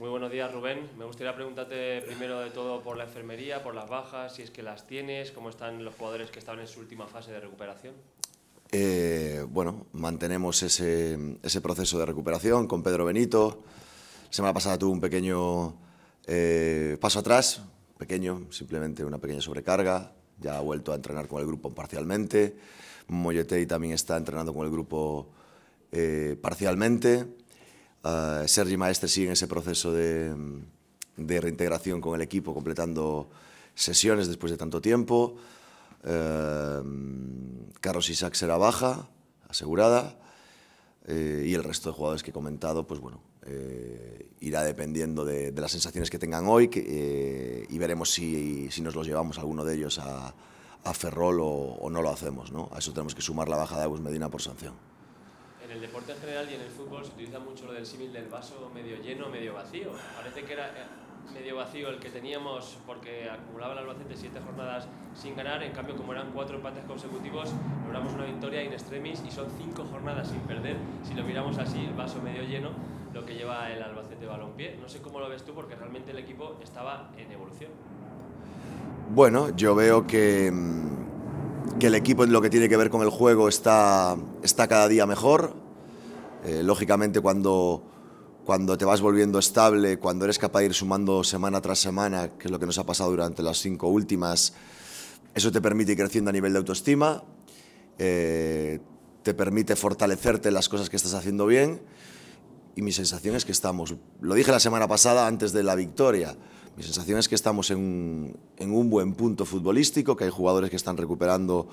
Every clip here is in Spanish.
Muy buenos días, Rubén. Me gustaría preguntarte primero de todo por la enfermería, por las bajas, si es que las tienes, cómo están los jugadores que estaban en su última fase de recuperación. Eh, bueno, mantenemos ese, proceso de recuperación con Pedro Benito. Semana pasada tuvo un pequeño eh, paso atrás, pequeño, simplemente una pequeña sobrecarga. Ya ha vuelto a entrenar con el grupo parcialmente. Moyetei también está entrenando con el grupo eh, parcialmente. Eh, Sergi Maestre sigue en ese proceso de, reintegración con el equipo, completando sesiones después de tanto tiempo. Eh, Carlos Isaac será baja, asegurada. Eh, y el resto de jugadores que he comentado, pues bueno, irá dependiendo de, las sensaciones que tengan hoy y veremos si, nos los llevamos alguno de ellos a, Ferrol o, no lo hacemos. A eso tenemos que sumar la baja de Agus Medina por sanción en el deporte en general y en el fútbol se utiliza mucho lo del símil del vaso medio lleno, medio vacío. Parece que era eh, medio vacío el que teníamos porque acumulaba el Albacete siete jornadas sin ganar, en cambio como eran cuatro empates consecutivos logramos una victoria in extremis y son cinco jornadas sin perder, si lo miramos así, el vaso medio lleno, lo que lleva el Albacete balompié. No sé cómo lo ves tú porque realmente el equipo estaba en evolución. Bueno, yo veo que mm, que el equipo en lo que tiene que ver con el juego está, cada día mejor. Eh, lógicamente cuando, te vas volviendo estable, cuando eres capaz de ir sumando semana tras semana, que es lo que nos ha pasado durante las cinco últimas, eso te permite ir creciendo a nivel de autoestima, eh, te permite fortalecerte en las cosas que estás haciendo bien y mi sensación es que estamos, lo dije la semana pasada antes de la victoria, mi sensación es que estamos en un, buen punto futbolístico, que hay jugadores que están recuperando,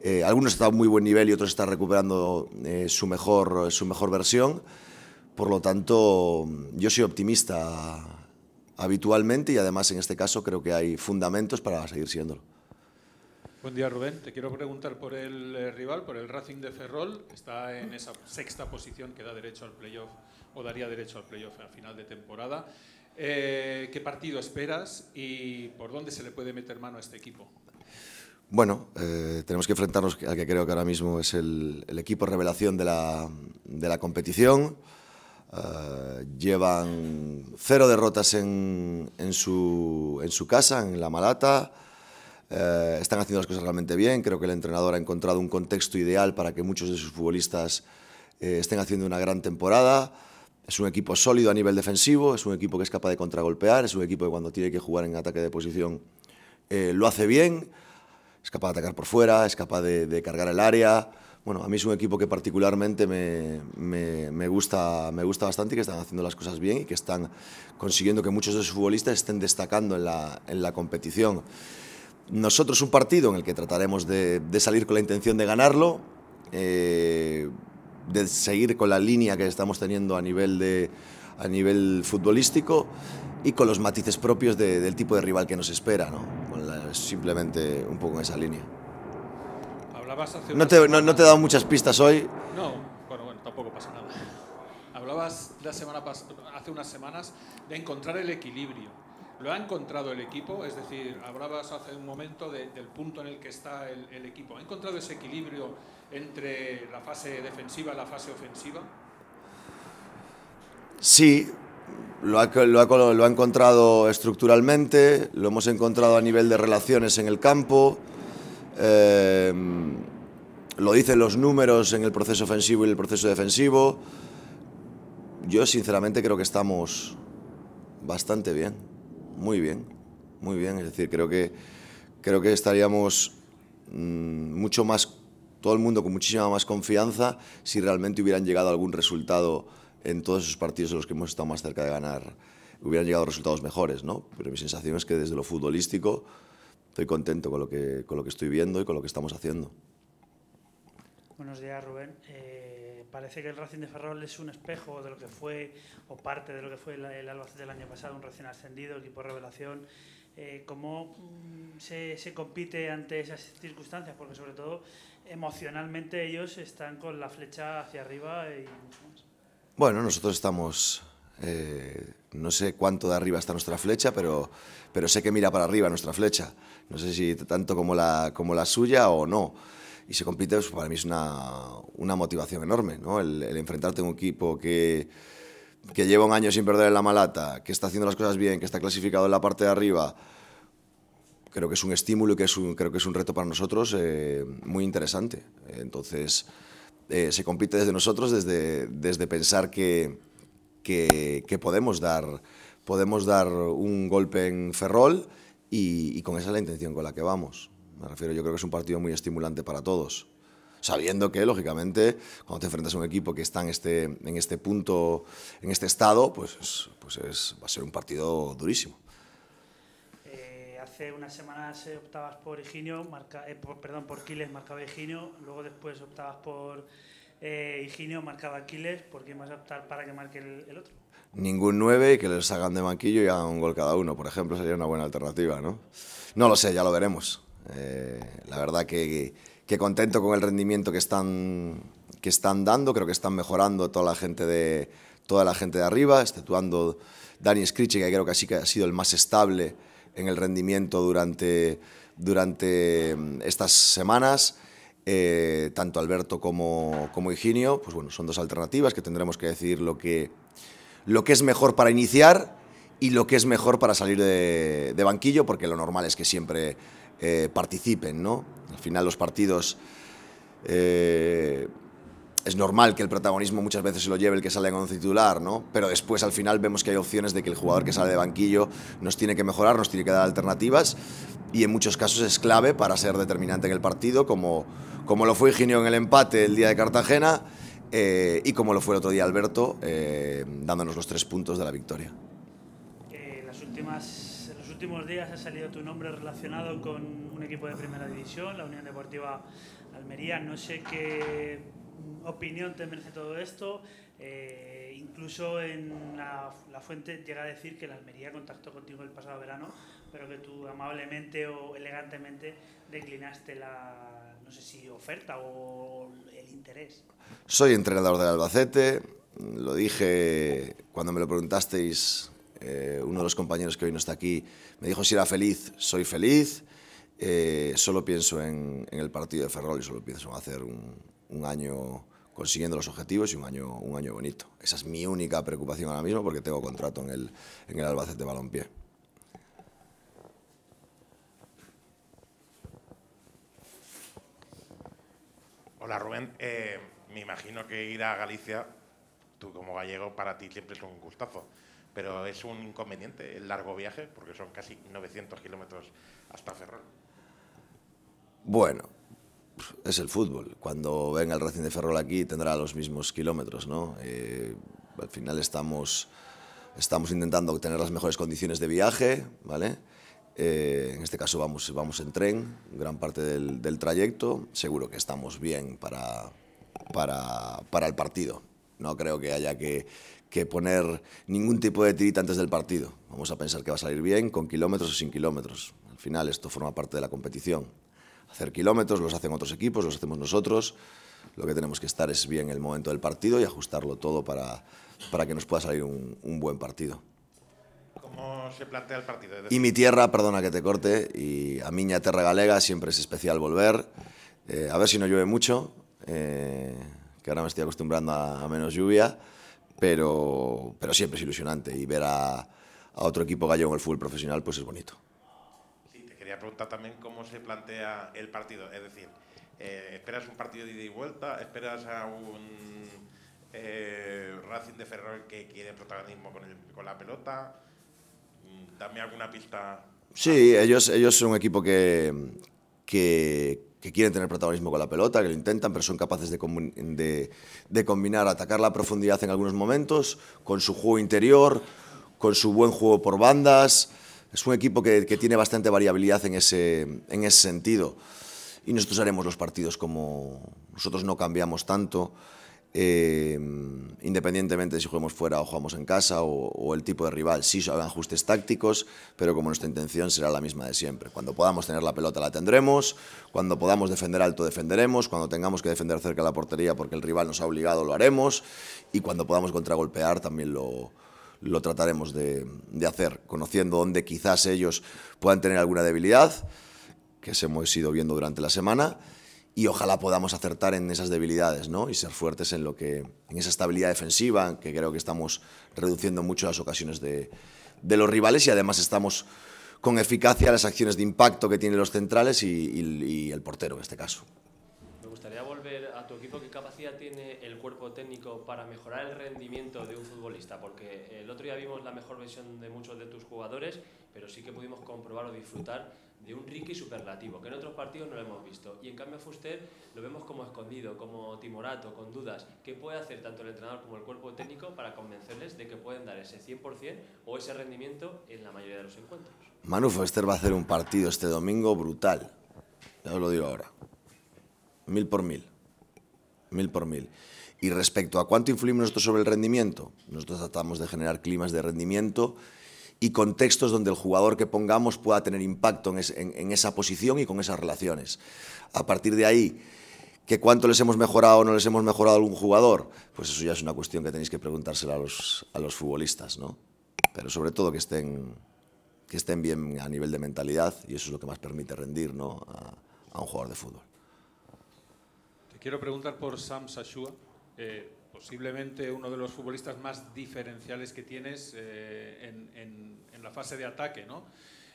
eh, algunos están a muy buen nivel y otros están recuperando eh, su, mejor, su mejor versión. Por lo tanto, yo soy optimista habitualmente y además en este caso creo que hay fundamentos para seguir siéndolo. Buen día, Rubén. Te quiero preguntar por el eh, rival, por el Racing de Ferrol, está en esa sexta posición que da derecho al playoff o daría derecho al playoff a final de temporada. Eh, ¿Qué partido esperas y por dónde se le puede meter mano a este equipo? Bueno, eh, tenemos que enfrentarnos al que creo que ahora mismo es el, equipo revelación de la, de la competición. Eh, llevan cero derrotas en, en, su, en, su, casa, en La Malata. están haciendo las cosas realmente bien. Creo que el entrenador ha encontrado un contexto ideal para que muchos de sus futbolistas estén haciendo una gran temporada. Es un equipo sólido a nivel defensivo, es un equipo que es capaz de contragolpear, es un equipo que cuando tiene que jugar en ataque de posición eh, lo hace bien, es capaz de atacar por fuera, es capaz de, cargar el área. Bueno, a mí es un equipo que particularmente me, gusta, me gusta bastante y que están haciendo las cosas bien y que están consiguiendo que muchos de sus futbolistas estén destacando en la, competición. Nosotros un partido en el que trataremos de, salir con la intención de ganarlo. Eh, de seguir con la línea que estamos teniendo a nivel, a nivel futbolístico y con los matices propios del tipo de rival que nos espera, simplemente un poco en esa línea. no, te, no, he dado muchas pistas hoy. No, bueno, tampoco pasa nada. Hablabas hace unas semanas de encontrar el equilibrio ¿Lo ha encontrado el equipo? Es decir, hablabas hace un momento del punto en el que está el, equipo. ¿Ha encontrado ese equilibrio entre la fase defensiva y la fase ofensiva? Sí, lo ha, encontrado estructuralmente, lo hemos encontrado a nivel de relaciones en el campo, eh, lo dicen los números en el proceso ofensivo y el proceso defensivo. Yo sinceramente creo que estamos bastante bien muy bien, muy bien. Es decir, creo que, creo que estaríamos mm, mucho más, todo el mundo con muchísima más confianza si realmente hubieran llegado algún resultado en todos esos partidos en los que hemos estado más cerca de ganar, hubieran llegado resultados mejores, ¿no? Pero mi sensación es que desde lo futbolístico estoy contento con lo que, con lo que estoy viendo y con lo que estamos haciendo. Buenos días, Rubén. Eh, parece que el Racing de Ferrol es un espejo de lo que fue, o parte de lo que fue el, Albacete del año pasado, un recién ascendido, equipo de revelación. Eh, ¿Cómo mm, se, se compite ante esas circunstancias? Porque sobre todo emocionalmente ellos están con la flecha hacia arriba y Bueno, nosotros estamos eh, no sé cuánto de arriba está nuestra flecha, pero, pero sé que mira para arriba nuestra flecha. No sé si tanto como la, como la suya o no y se compite, pues, para mí es una, una motivación enorme, ¿no? El, enfrentarte a un equipo que, que lleva un año sin perder en la malata, que está haciendo las cosas bien, que está clasificado en la parte de arriba, creo que es un estímulo y que es un, creo que es un reto para nosotros eh, muy interesante. Entonces, eh, se compite desde nosotros, desde, desde pensar que, que, podemos, dar, podemos dar un golpe en Ferrol y, y con esa es la intención con la que vamos. Me refiero, yo creo que es un partido muy estimulante para todos. Sabiendo que, lógicamente, cuando te enfrentas a un equipo que está en este, en este punto, en este estado, pues, pues va a ser un partido durísimo. Eh, hace unas semanas eh, optabas por Higinio, eh, perdón, por Quiles marcaba Higinio, luego después optabas por eh, Higinio, marcaba Quiles, ¿por qué vas a optar para que marque el, otro? ningún nueve y que les hagan de banquillo y hagan un gol cada uno, por ejemplo, sería una buena alternativa, ¿no? No lo sé, ya lo veremos. Eh, la verdad que, contento con el rendimiento que están, que están dando, creo que están mejorando toda la gente de, toda la gente de arriba, exceptuando Dani Scricci, que creo que así que ha sido el más estable en el rendimiento durante, durante mm, estas semanas. Eh, tanto Alberto como, como Higinio, pues bueno, son dos alternativas que tendremos que decidir lo que, lo que es mejor para iniciar y lo que es mejor para salir de, de banquillo, porque lo normal es que siempre eh, participen, ¿no? Al final los partidos eh, es normal que el protagonismo muchas veces se lo lleve el que sale con un titular, ¿no? Pero después al final vemos que hay opciones de que el jugador que sale de banquillo nos tiene que mejorar, nos tiene que dar alternativas y en muchos casos es clave para ser determinante en el partido, como, lo fue Ingenio en el empate el día de Cartagena eh, y como lo fue el otro día Alberto, dándonos los tres puntos de la victoria en los últimos días ha salido tu nombre relacionado con un equipo de primera división, la Unión Deportiva Almería. No sé qué opinión te merece todo esto. Eh, incluso en la, la, fuente llega a decir que la Almería contactó contigo el pasado verano, pero que tú amablemente o elegantemente declinaste la, no sé si oferta o el interés. Soy entrenador del Albacete, lo dije cuando me lo preguntasteis eh, uno de los compañeros que hoy no está aquí me dijo si era feliz, soy feliz. Eh, solo pienso en, el partido de Ferrol y solo pienso en hacer un, año consiguiendo los objetivos y un año, un año bonito. Esa es mi única preocupación ahora mismo porque tengo contrato en el, en el Albacete Balompié. Hola Rubén, eh, me imagino que ir a Galicia, tú como gallego, para ti siempre es un gustazo pero es un inconveniente el largo viaje, porque son casi 900 kilómetros hasta Ferrol. Bueno, es el fútbol. Cuando venga el Racing de Ferrol aquí tendrá los mismos kilómetros, ¿no? Eh, al final estamos, estamos intentando obtener las mejores condiciones de viaje, ¿vale? Eh, en este caso vamos, vamos en tren, gran parte del, trayecto. Seguro que estamos bien para, para el partido. No creo que haya que, que poner ningún tipo de tirita antes del partido. Vamos a pensar que va a salir bien, con kilómetros o sin kilómetros. Al final esto forma parte de la competición. Hacer kilómetros los hacen otros equipos, los hacemos nosotros. Lo que tenemos que estar es bien en el momento del partido y ajustarlo todo para, para que nos pueda salir un, buen partido. ¿Cómo se plantea el partido? Y mi tierra, perdona que te corte, y a miña terra galega siempre es especial volver. Eh, a ver si no llueve mucho, eh, que ahora me estoy acostumbrando a menos lluvia pero, pero siempre es ilusionante y ver a, otro equipo gallego en el fútbol profesional pues es bonito. Sí, te quería preguntar también cómo se plantea el partido, es decir, eh, ¿esperas un partido de ida y vuelta? ¿Esperas a un eh, Racing de Ferrol que quiere protagonismo con, con la pelota? Mm, dame alguna pista. Sí, ellos, ellos son un equipo que, que, que quieren tener protagonismo con la pelota, que lo intentan, pero son capaces de, combinar, atacar la profundidad en algunos momentos, con su juego interior, con su buen juego por bandas. Es un equipo que, tiene bastante variabilidad en ese, en ese sentido. Y nosotros haremos los partidos como nosotros no cambiamos tanto. Em, independientemente de si jugamos fuera o jugamos en casa o, el tipo de rival. Sí, hagan ajustes tácticos, pero como nuestra intención será la misma de siempre. Cuando podamos tener la pelota la tendremos, cuando podamos defender alto defenderemos, cuando tengamos que defender cerca de la portería porque el rival nos ha obligado lo haremos y cuando podamos contragolpear también lo, trataremos de, de hacer, conociendo dónde quizás ellos puedan tener alguna debilidad, que se hemos ido viendo durante la semana y ojalá podamos acertar en esas debilidades ¿no? y ser fuertes en, lo que, en esa estabilidad defensiva, que creo que estamos reduciendo mucho las ocasiones de, los rivales y además estamos con eficacia las acciones de impacto que tienen los centrales y el portero en este caso tu equipo qué capacidad tiene el cuerpo técnico para mejorar el rendimiento de un futbolista? Porque eh, el otro día vimos la mejor versión de muchos de tus jugadores, pero sí que pudimos comprobar o disfrutar de un Ricky superlativo, que en otros partidos no lo hemos visto. Y en cambio Fuster lo vemos como escondido, como timorato, con dudas. ¿Qué puede hacer tanto el entrenador como el cuerpo técnico para convencerles de que pueden dar ese 100% o ese rendimiento en la mayoría de los encuentros? Manu Fuster va a hacer un partido este domingo brutal. Ya os lo digo ahora. Mil por mil mil por mil. Y respecto a cuánto influimos nosotros sobre el rendimiento, nosotros tratamos de generar climas de rendimiento y contextos donde el jugador que pongamos pueda tener impacto en, esa posición y con esas relaciones. A partir de ahí, que cuánto les hemos mejorado o no les hemos mejorado a algún jugador, pues eso ya es una cuestión que tenéis que preguntársela a los, a los futbolistas, ¿no? Pero sobre todo que estén, que estén bien a nivel de mentalidad y eso es lo que más permite rendir ¿no? a un jugador de fútbol. Quiero preguntar por Sam Sashua, eh, posiblemente uno de los futbolistas más diferenciales que tienes eh, en, la fase de ataque, ¿no?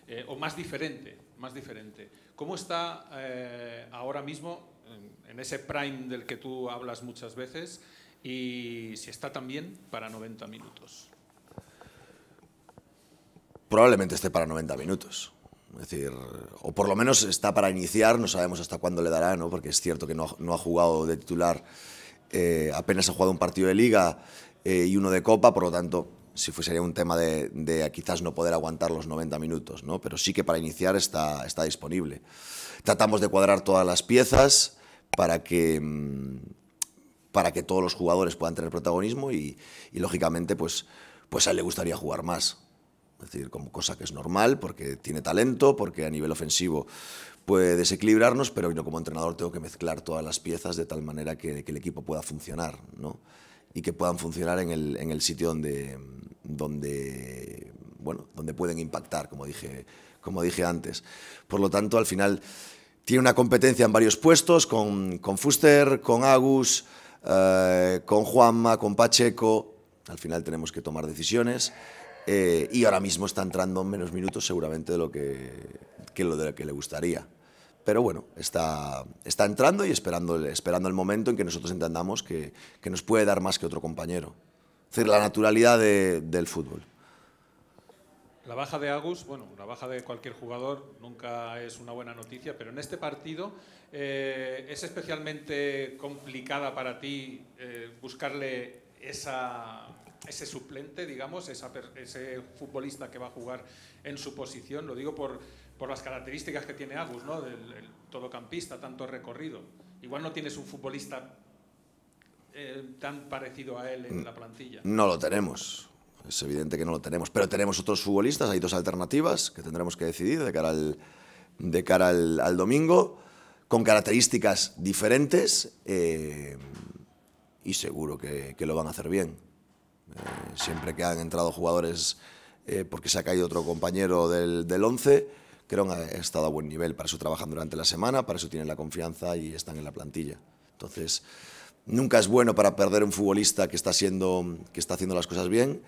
Eh, o más diferente, más diferente. ¿Cómo está ahora mismo en, en, ese prime del que tú hablas muchas veces y si está también para 90 minutos? Probablemente esté para 90 minutos decir, o por lo menos está para iniciar, no sabemos hasta cuándo le dará, ¿no? porque es cierto que no, ha jugado de titular, eh, apenas ha jugado un partido de liga eh, y uno de copa, por lo tanto, si fuese un tema de, quizás no poder aguantar los 90 minutos, pero sí que para iniciar está, está disponible. Tratamos de cuadrar todas las piezas para que, mm, para que todos los jugadores puedan tener protagonismo y, lógicamente, pues, pues a él le gustaría jugar más. Es decir, como cosa que es normal, porque tiene talento, porque a nivel ofensivo puede desequilibrarnos, pero yo como entrenador tengo que mezclar todas las piezas de tal manera que, el equipo pueda funcionar, Y que puedan funcionar en el, sitio donde, donde, pueden impactar, como dije, como dije antes. Por lo tanto, al final tiene una competencia en varios puestos, con, Fuster, con Agus, eh, con Juanma, con Pacheco. Al final tenemos que tomar decisiones eh, y ahora mismo está entrando en menos minutos seguramente de lo que, lo que le gustaría. Pero bueno, está, está entrando y esperando, el, esperando el momento en que nosotros entendamos que, nos puede dar más que otro compañero. Es decir, la naturalidad del fútbol. La baja de Agus, bueno, la baja de cualquier jugador nunca es una buena noticia, pero en este partido eh, es especialmente complicada para ti eh, buscarle esa ese suplente, digamos, ese futbolista que va a jugar en su posición. Lo digo por, las características que tiene Agus, ¿no? Del el todocampista, tanto recorrido. Igual no tienes un futbolista eh, tan parecido a él en la plantilla. No lo tenemos. Es evidente que no lo tenemos. Pero tenemos otros futbolistas, hay dos alternativas que tendremos que decidir de cara al, de cara al, domingo, con características diferentes eh, y seguro que lo van a hacer bien. Eh, siempre que han entrado jugadores eh, porque se ha caído otro compañero del, del once, creo que han estado a buen nivel. Para eso trabajan durante la semana, para eso tienen la confianza y están en la plantilla. Entonces, nunca es bueno para perder un futbolista que está, siendo, que está haciendo las cosas bien,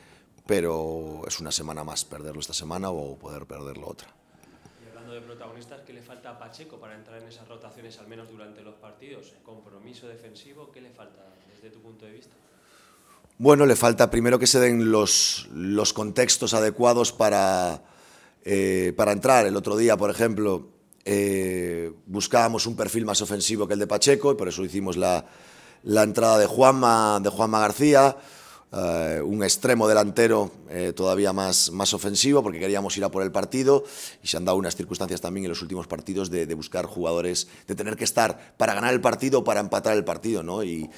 pero es una semana más perderlo esta semana o poder perderlo otra. Y hablando de protagonistas, ¿qué le falta a Pacheco para entrar en esas rotaciones, al menos durante los partidos? ¿Compromiso defensivo? ¿Qué le falta desde tu punto de vista? Bueno, le falta primero que se den los, los contextos adecuados para, eh, entrar. El otro día, por ejemplo, eh, buscábamos un perfil más ofensivo que el de Pacheco y por eso hicimos la, la entrada de Juanma, de Juanma García. Eh, un extremo delantero eh, todavía más, más ofensivo porque queríamos ir a por el partido y se han dado unas circunstancias también en los últimos partidos de, buscar jugadores, de tener que estar para ganar el partido o para empatar el partido, ¿no? Y,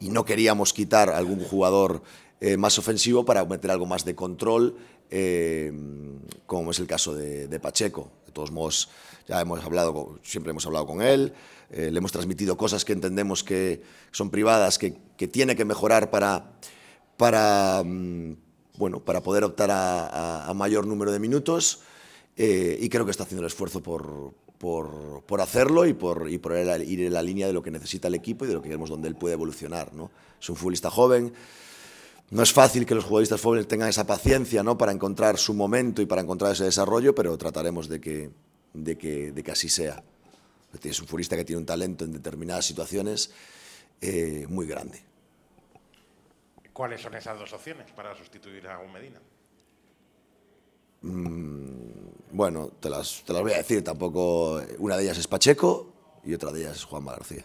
no queríamos quitar algún jugador eh, más ofensivo para meter algo más de control, como es el caso de, de, Pacheco. De todos modos, ya hemos hablado, siempre hemos hablado con él, le hemos transmitido cosas que entendemos que son privadas, que, que tiene que mejorar para para, mm, para poder optar a, mayor número de minutos eh, y creo que está haciendo el esfuerzo por, hacerlo y por, ir en la línea de lo que necesita el equipo y de lo que queremos donde él puede evolucionar. Es un futbolista joven. No es fácil que los jugadores jóvenes tengan esa paciencia ¿no? para encontrar su momento y para encontrar ese desarrollo, pero trataremos de que, de que, de así sea. Es un futbolista que tiene un talento en determinadas situaciones eh, muy grande. ¿Cuáles son esas dos opciones para sustituir a un Medina? Mm, bueno, te las, voy a decir tampoco. Una de ellas es Pacheco y otra de ellas es juan García.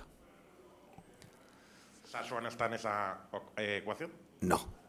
¿Sasuana está en esa eh, ecuación? No.